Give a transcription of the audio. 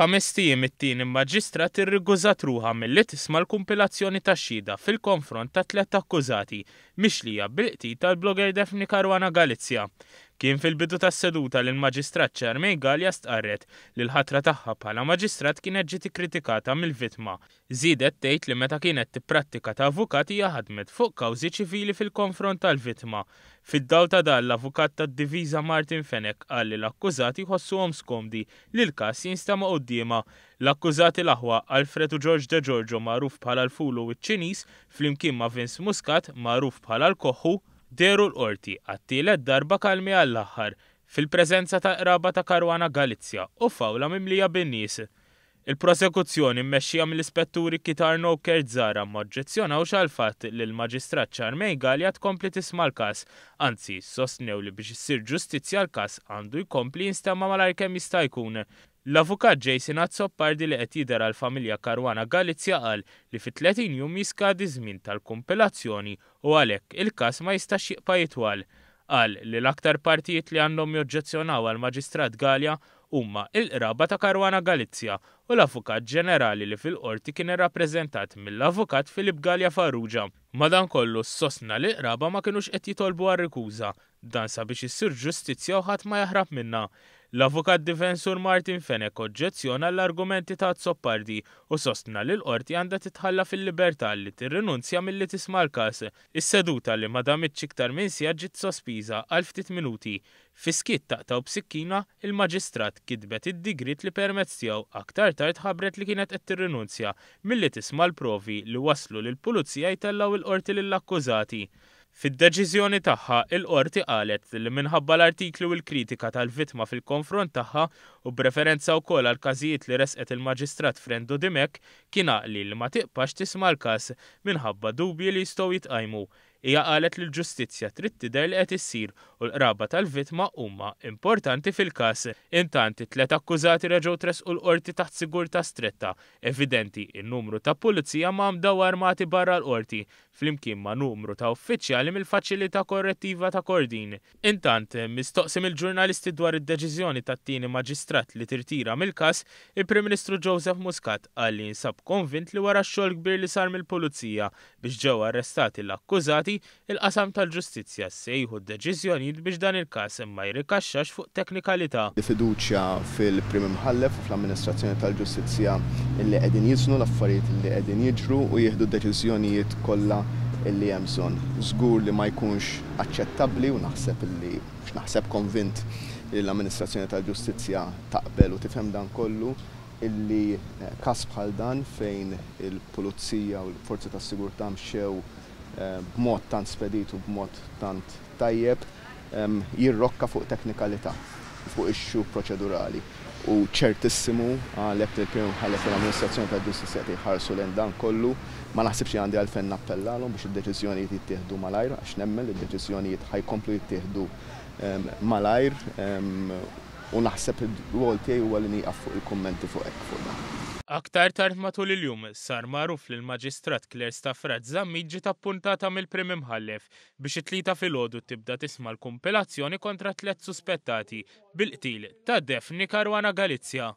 F'ħames tiem it-tien il-maġistrat irrigużat ruħa milli tisma l-kumpilazzjoni ta' xhieda fil-konfront ta' tliet akkużati mixlija bil qti tal-blogger Defni Karwana Galizja. Kien fil-bidu tas seduta l-maġistrat ċarmej Galja stqarret li l-ħatra tagħha bħala maġistrat kienet ġiet kritikata mill-vittma. Zidet tgħid li meta kienet tipprattika ta' avukat hija ħadmet fuq kawżi ċivili fil-konfront tal-vittma. Fid-dawl ta' dan l-avukat tad-diviża Martin Fenek qal li l-akkużati ħossuhom skomdi li l-każ jinstama' quddiema. L-akkużati l-aħwa Alfredu George De Giorgio magħruf bħala l-fulu iċ ċinis flimkien ma' Vince Muscat magħruf bħala l-Koħħu deru l-qorti għattilet darba kalmi għall-aħħar fil-preżenza ta' qraba ta' Karwana Galizja u fawla mimlija bin-nies. Il-prosekuzzjoni mmexxija mill-ispetturi Kitarno Kerzara moġġezzjonaw xal-fatt li l-Maġistrat Ċarmejga li tkompli tisma l-kas, anzi sostnew li biex issir ġustizzja l-kas għandu jkompli jinstema malar kemm jista' jkun. L-avukat Jason Azzoppardi li qed jidher għall-familja Karwana Galizja qal li fi 30 jum jiskadi żmien tal-kumpilazzjoni u għalhekk il-każ ma jistax jibqa' jitwal. Qal li l-aktar partijiet li għandhom joġġezzjonaw għal-Maġistrat Galja huma il-qraba ta' Karwana Galizja u l-avukat ġenerali li fil-qorti kien irrappreżentat mill-avukat Filip Galja Farrugia. s sosna li qraba ma kienux qed jitolbu għar-rikuża, dan sabiex issir ġustizzja u ħadd ma jaħrab minna. L-avukat difensur Martin Fenek oġġezzjona l-argumenti ta' Zoppardi u sostna li l-qorti għandha titħalla fil-libertà li tirrinunzja mill-li tisma' l-kas. Is-seduta li madam damitx iktar minn sija ġiet sospiża għal ftit minuti. Fiskit taqtaw b'sikkina, il-maġistrat kidbet id-digrit li permezz tiegħu aktar tard ħabret li kienet qed tirrinunzja milli tisma' l-provi li waslu lill pulizija jtellaw il-qorti lill-akkużati. Fid-deċiżjoni tagħha il-qorti qalet li minħabba l-artiklu u l-kritika tal-vittma fil-konfront tagħha u b'referenza wkoll għal każijiet li resqet il-Maġistrat Frendo Dimek kien għaqli li ma tiqpax tisma' l-każ minħabba dubji li jistgħu jitqajmu. Hija qalet li l-ġustizzja trid tidher li qed issir u l-qraba tal-vittma huma importanti fil-każ. Intanti tliet akkużati reġgħu tresqu l-qorti taħt sigurta stretta, evidenti in-numru ta' pulizija ma' mdaw armati barra l-qorti flimkien ma' numru ta' uffiċjali mill-faċilità korrettiva ta' Kordin. Intant, mistoqsim il-ġurnalisti dwar id-deċiżjoni ta' tieni maġistrat li tirtira mill-kas, il-Prim Ministru Joseph Muscat għalli li nsab konvint li wara xogħol kbir li sar mill-Pulizija biex ġew arrestati l-akkużati, il-qasam tal-ġustizzja sejħu d-deċiżjonijiet biex dan il-kas imma jirrikaxxax fuq teknikalità. Fiduċja fil-Prim Imħallef u fl-Amministrazzjoni tal-Ġustizzja illi qegħdin jisnu l-affarijiet illi qegħdin jiġru u jieħdu d-deċiżjonijiet kollha illi hemm bżonn. li ma jkunx aċċettabbli u naħseb illi naħseb konvint li l-amministrazzjoni tal-ġustizzja taqbel u tifhem dan kollu illi eh, kas bħal dan fejn il-pulizija u l-forzi tas-sigurtà mxew eh, b'mod tant spedit u b'mod tant tajjeb jirrokka fuq teknikalità fuq ixxu proċedurali u ċertissimu għalek ah, il-prim ħallef l-amministrazzjoni ta' ġustizja jħarsu l dan kollu ma naħsibx għandi għalfen nappellalhom biex id-deċiżjoni jittieħdu malajr għax nemmen il deċizjoni deċiżjoni ħajkomplu jittieħdu ehm, malajr ehm, u naħseb il-għol tiegħi huwa li nieqaf fuq il-kummenti fuq hekk fuq dan. Aktar tard matul il-jum sar maruf l maġistrat Kler Stafrat Zammi ġiet appuntata mill-prim imħallef biex it-tlieta filgħodu tibda tisma' l-kumpilazzjoni kontra tliet suspettati bil-qtil ta' Defni Karwana Galizja.